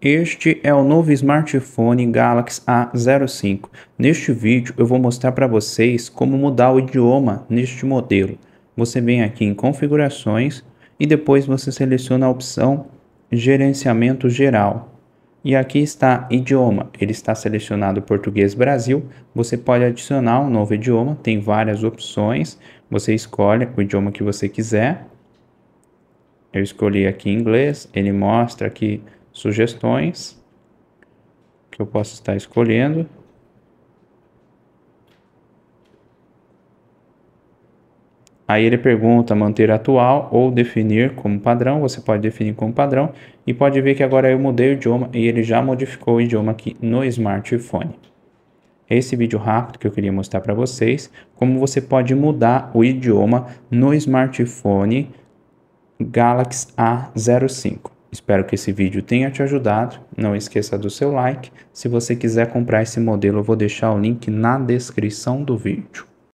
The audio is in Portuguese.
Este é o novo smartphone Galaxy A05. Neste vídeo eu vou mostrar para vocês como mudar o idioma neste modelo. Você vem aqui em configurações e depois você seleciona a opção gerenciamento geral. E aqui está idioma, ele está selecionado português Brasil. Você pode adicionar um novo idioma, tem várias opções. Você escolhe o idioma que você quiser. Eu escolhi aqui inglês, ele mostra aqui sugestões que eu posso estar escolhendo. Aí ele pergunta manter atual ou definir como padrão. Você pode definir como padrão e pode ver que agora eu mudei o idioma e ele já modificou o idioma aqui no smartphone. Esse vídeo rápido que eu queria mostrar para vocês como você pode mudar o idioma no smartphone Galaxy A05. Espero que esse vídeo tenha te ajudado. Não esqueça do seu like. Se você quiser comprar esse modelo, eu vou deixar o link na descrição do vídeo.